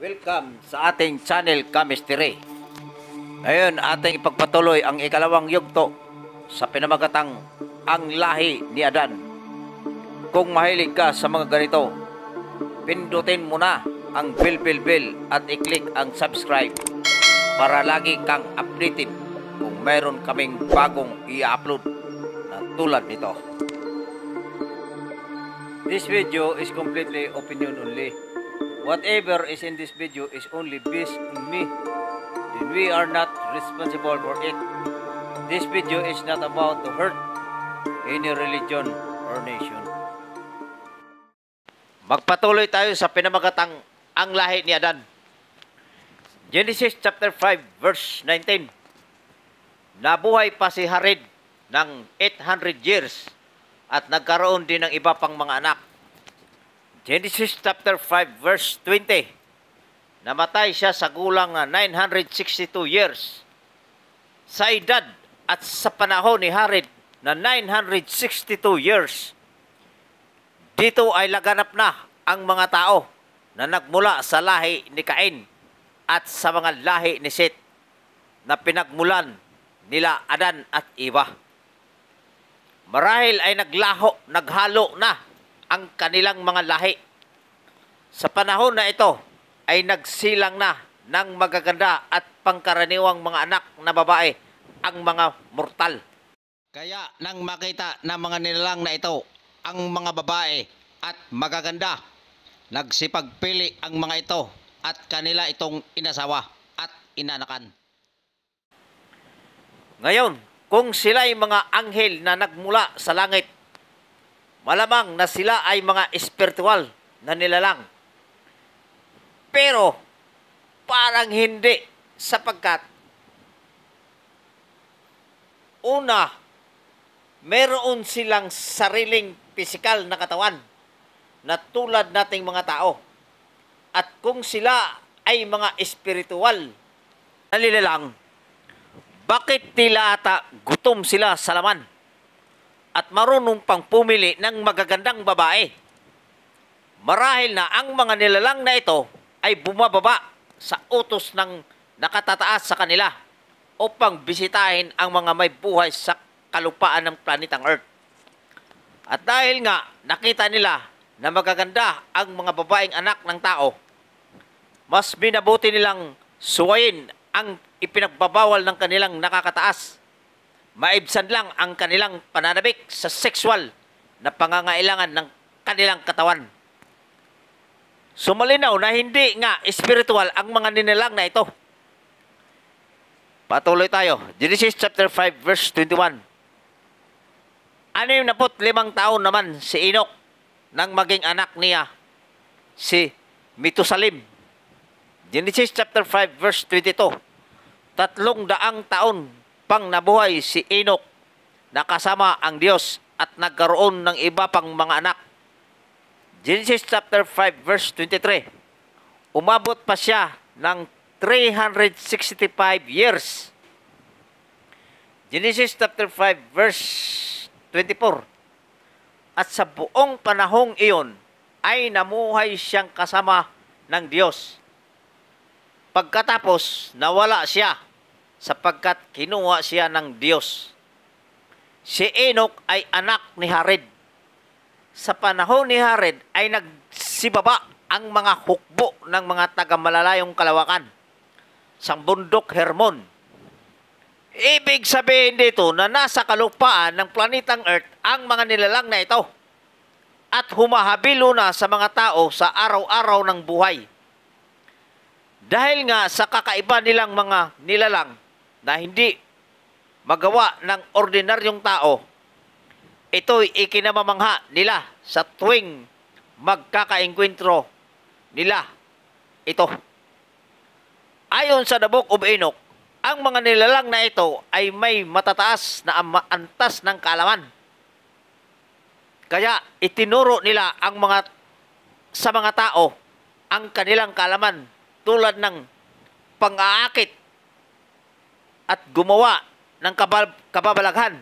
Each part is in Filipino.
Welcome sa ating channel Chemistry. Ngayon, ating ipagpatuloy ang ikalawang yugto sa pinamagatang ang lahi ni Adan. Kung mahilig ka sa mga ganito, pindutin mo na ang bell bell bell at i-click ang subscribe para lagi kang updated kung meron kaming bagong i-upload na tulad nito. This video is completely opinion only. Whatever is in this video is only based on me. Then we are not responsible for it. This video is not about to hurt any religion or nation. Magpatuloy tayo sa pinamagatang ang lahi ni Adan. Genesis chapter 5 verse 19. Nabuhay pa si Harid ng 800 years at nagkaroon din ng iba pang mga anak. Genesis chapter 5 verse 20. Namatay siya sa gulang 962 ah, years. Sa edad at sa panahon ni Harid na 962 years. Dito ay laganap na ang mga tao na nagmula sa lahi ni Cain at sa mga lahi ni Seth na pinagmulan nila Adan at Eva. Marahil ay naglaho, naghalo na ang kanilang mga lahi. Sa panahon na ito ay nagsilang na ng magaganda at pangkaraniwang mga anak na babae ang mga mortal. Kaya nang makita ng mga nilalang na ito ang mga babae at magaganda, nagsipagpili ang mga ito at kanila itong inasawa at inanakan. Ngayon, kung sila'y mga anghel na nagmula sa langit Malamang na sila ay mga espiritual na nilalang. Pero, parang hindi sapagkat una, meron silang sariling pisikal na katawan na tulad nating mga tao. At kung sila ay mga espiritual na nilalang, bakit tila ata gutom sila sa laman? at marunong pang pumili ng magagandang babae. Marahil na ang mga nilalang na ito ay bumababa sa utos ng nakatataas sa kanila upang bisitahin ang mga may buhay sa kalupaan ng planetang Earth. At dahil nga nakita nila na magaganda ang mga babaeng anak ng tao, mas binabuti nilang suwayin ang ipinagbabawal ng kanilang nakakataas maibsan lang ang kanilang pananabik sa sexual na pangangailangan ng kanilang katawan. Sumalinaw na hindi nga spiritual ang mga ninilang na ito. Patuloy tayo. Genesis chapter 5 verse 21. Ano yung napot limang taon naman si Enoch nang maging anak niya si Mitusalim. Genesis chapter 5 verse 22. Tatlong daang taon pang nabuhay si Enoch, nakasama ang Diyos at nagkaroon ng iba pang mga anak. Genesis chapter 5 verse 23. Umabot pa siya ng 365 years. Genesis chapter 5 verse 24. At sa buong panahong iyon ay namuhay siyang kasama ng Diyos. Pagkatapos nawala siya sapagkat kinuha siya ng Diyos. Si Enoch ay anak ni Hared. Sa panahon ni Hared ay nagsibaba ang mga hukbo ng mga taga-malalayong kalawakan sa bundok Hermon. Ibig sabihin dito na nasa kalupaan ng planetang Earth ang mga nilalang na ito at humahabilo na sa mga tao sa araw-araw ng buhay. Dahil nga sa kakaiba nilang mga nilalang, na hindi magawa ng ordinaryong tao, ito'y ikinamamangha nila sa tuwing magkakaengkwentro nila ito. Ayon sa The Book of Enoch, ang mga nilalang na ito ay may matataas na antas ng kalaman. Kaya itinuro nila ang mga sa mga tao ang kanilang kalaman tulad ng pang-aakit at gumawa ng kabab- kababalaghan.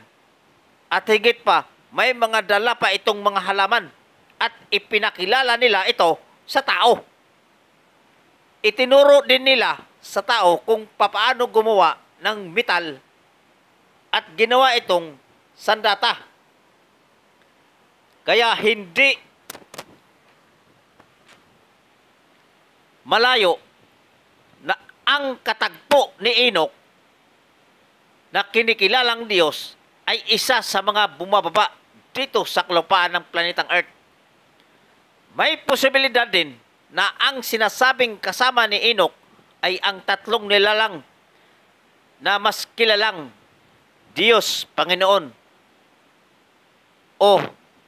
At higit pa, may mga dala pa itong mga halaman at ipinakilala nila ito sa tao. Itinuro din nila sa tao kung papaano gumawa ng metal at ginawa itong sandata. Kaya hindi malayo na ang katagpo ni Enoch na kinikilalang Diyos ay isa sa mga bumababa dito sa kalupaan ng planetang Earth. May posibilidad din na ang sinasabing kasama ni Enoch ay ang tatlong nilalang na mas kilalang Diyos, Panginoon, o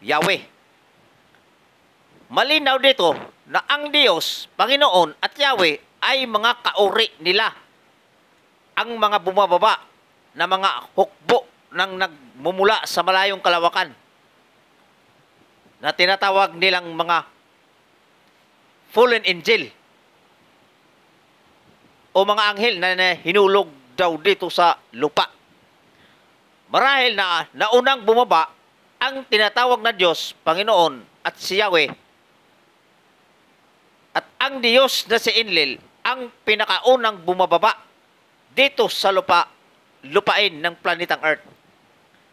Yahweh. Malinaw dito na ang Diyos, Panginoon at Yahweh ay mga kauri nila, ang mga bumababa na mga hukbo nang nagmumula sa malayong kalawakan na tinatawag nilang mga fallen angel o mga anghel na hinulog daw dito sa lupa. Marahil na naunang bumaba ang tinatawag na Diyos, Panginoon at si Yahweh at ang Diyos na si Enlil ang pinakaunang bumababa dito sa lupa lupain ng planetang Earth.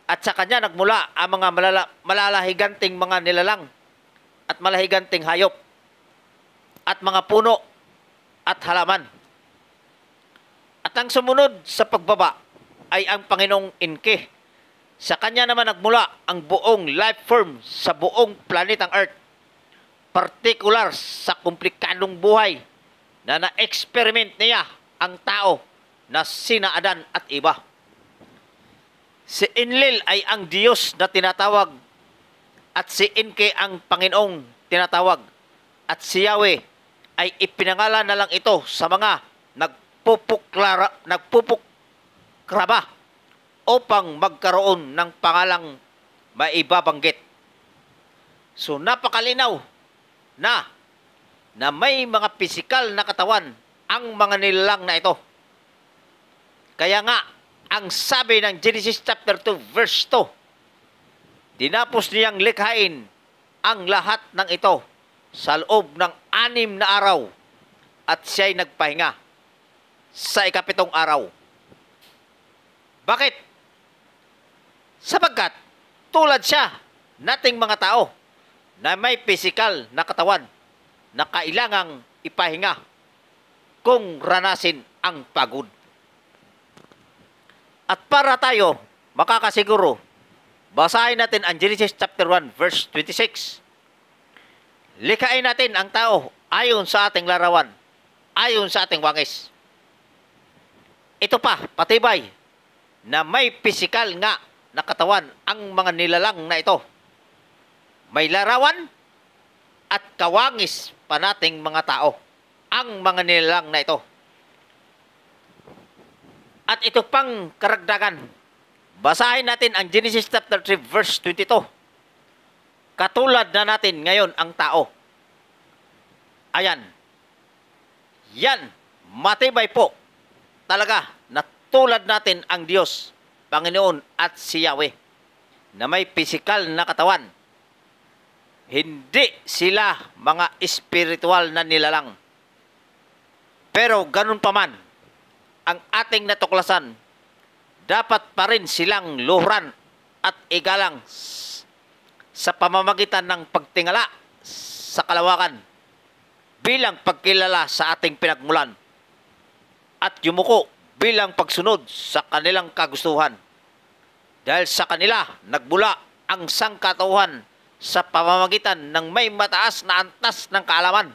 At sa kanya nagmula ang mga malala, malalahiganting mga nilalang at malahiganting hayop at mga puno at halaman. At ang sumunod sa pagbaba ay ang Panginoong Inke. Sa kanya naman nagmula ang buong life form sa buong planetang Earth. Partikular sa komplikadong buhay na na-experiment niya ang tao na sina Adan at iba. Si Inlil ay ang Diyos na tinatawag at si Enke ang Panginoong tinatawag at si Yahweh ay ipinangalan na lang ito sa mga nagpupuklara, nagpupukraba upang magkaroon ng pangalang maibabanggit. So napakalinaw na na may mga pisikal na katawan ang mga nilalang na ito kaya nga, ang sabi ng Genesis chapter 2 verse 2, dinapos niyang likhain ang lahat ng ito sa loob ng anim na araw at siya'y nagpahinga sa ikapitong araw. Bakit? Sapagkat tulad siya nating mga tao na may physical na katawan na kailangang ipahinga kung ranasin ang pagod. At para tayo makakasiguro, basahin natin ang Genesis chapter 1 verse 26. Likain natin ang tao ayon sa ating larawan, ayon sa ating wangis. Ito pa, patibay, na may pisikal nga na katawan ang mga nilalang na ito. May larawan at kawangis pa nating mga tao ang mga nilalang na ito. At ito pang karagdagan. Basahin natin ang Genesis chapter 3 verse 22. Katulad na natin ngayon ang tao. Ayan. Yan, matibay po. Talaga, natulad natin ang Diyos, Panginoon at si Yahweh na may pisikal na katawan. Hindi sila mga espiritual na nilalang. Pero ganun pa man, ang ating natuklasan, dapat pa rin silang luhuran at igalang sa pamamagitan ng pagtingala sa kalawakan bilang pagkilala sa ating pinagmulan at yumuko bilang pagsunod sa kanilang kagustuhan. Dahil sa kanila nagbula ang sangkatauhan sa pamamagitan ng may mataas na antas ng kaalaman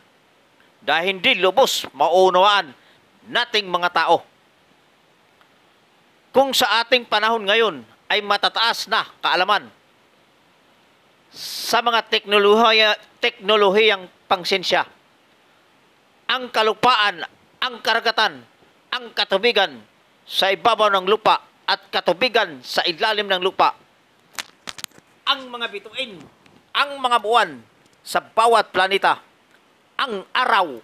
dahil hindi lubos maunawaan nating mga tao kung sa ating panahon ngayon ay matataas na kaalaman sa mga teknolohiya, teknolohiyang pangsensya, ang kalupaan, ang karagatan, ang katubigan sa ibabaw ng lupa at katubigan sa ilalim ng lupa, ang mga bituin, ang mga buwan sa bawat planeta, ang araw,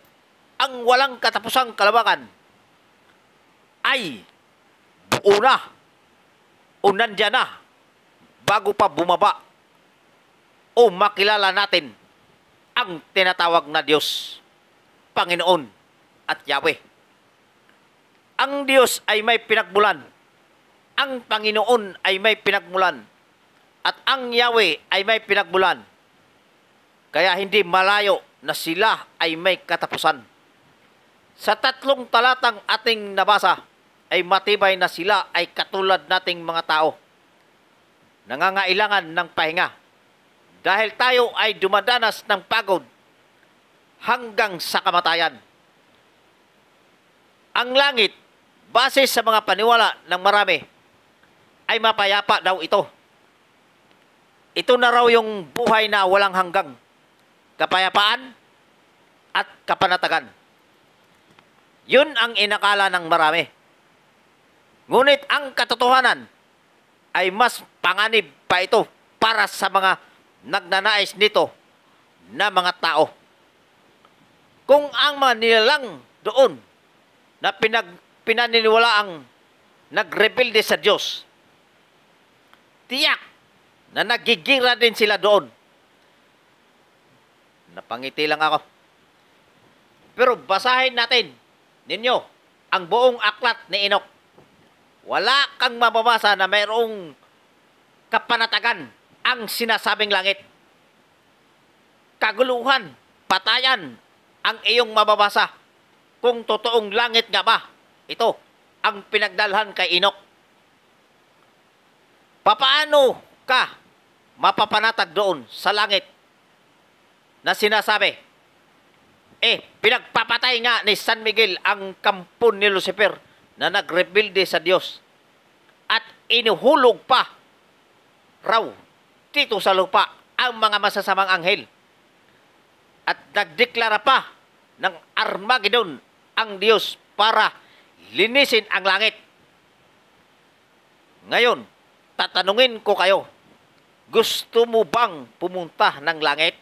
ang walang katapusang kalabakan, ay una o nandyan na bago pa bumaba o makilala natin ang tinatawag na Diyos, Panginoon at Yahweh. Ang Diyos ay may pinagmulan. Ang Panginoon ay may pinagmulan. At ang Yahweh ay may pinagmulan. Kaya hindi malayo na sila ay may katapusan. Sa tatlong talatang ating nabasa, ay matibay na sila ay katulad nating mga tao. Nangangailangan ng pahinga. Dahil tayo ay dumadanas ng pagod hanggang sa kamatayan. Ang langit, base sa mga paniwala ng marami, ay mapayapa daw ito. Ito na raw yung buhay na walang hanggang, kapayapaan at kapanatagan. Yun ang inakala ng marami. Ngunit ang katotohanan ay mas panganib pa ito para sa mga nagnanais nito na mga tao. Kung ang mga nilalang doon na pinag, pinaniniwala ang nagrebelde sa Diyos, tiyak na nagigira din sila doon. Napangiti lang ako. Pero basahin natin ninyo ang buong aklat ni Enoch wala kang mababasa na mayroong kapanatagan ang sinasabing langit. Kaguluhan, patayan ang iyong mababasa kung totoong langit nga ba. Ito ang pinagdalhan kay Inok. Papaano ka mapapanatag doon sa langit na sinasabi, eh, pinagpapatay nga ni San Miguel ang kampon ni Lucifer na nagrebelde sa Diyos at inuhulog pa raw dito sa lupa ang mga masasamang anghel at nagdeklara pa ng Armageddon ang Diyos para linisin ang langit. Ngayon, tatanungin ko kayo, gusto mo bang pumunta ng langit?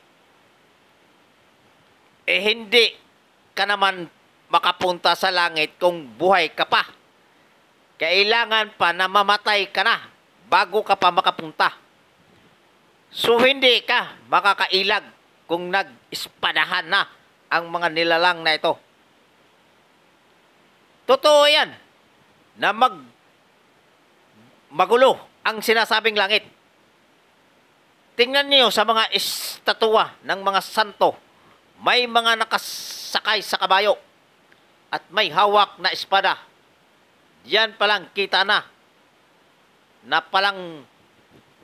Eh hindi ka naman makapunta sa langit kung buhay ka pa. Kailangan pa na mamatay ka na bago ka pa makapunta. So hindi ka makakailag kung nag-ispadahan na ang mga nilalang na ito. Totoo yan na mag magulo ang sinasabing langit. Tingnan niyo sa mga estatwa ng mga santo, may mga nakasakay sa kabayo at may hawak na espada. Diyan palang kita na na palang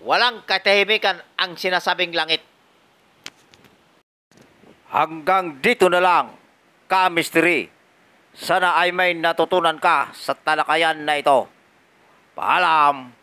walang katahimikan ang sinasabing langit. Hanggang dito na lang, ka mystery. E. Sana ay may natutunan ka sa talakayan na ito. Paalam!